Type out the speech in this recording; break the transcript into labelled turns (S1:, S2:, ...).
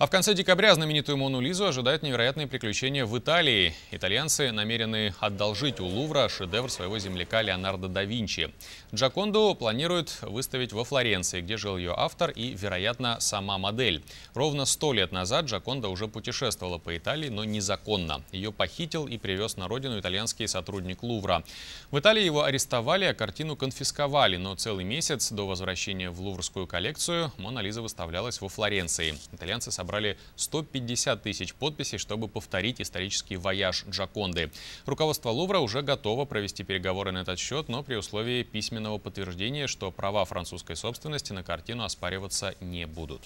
S1: А в конце декабря знаменитую Мону Лизу ожидают невероятные приключения в Италии. Итальянцы намерены одолжить у Лувра шедевр своего земляка Леонардо да Винчи. Джаконду планируют выставить во Флоренции, где жил ее автор и, вероятно, сама модель. Ровно сто лет назад Джаконда уже путешествовала по Италии, но незаконно. Ее похитил и привез на родину итальянский сотрудник Лувра. В Италии его арестовали, а картину конфисковали, но целый месяц до возвращения в луврскую коллекцию Мона Лиза выставлялась во Флоренции. Итальянцы собрали собрали 150 тысяч подписей, чтобы повторить исторический вояж Джаконды. Руководство Лувра уже готово провести переговоры на этот счет, но при условии письменного подтверждения, что права французской собственности на картину оспариваться не будут.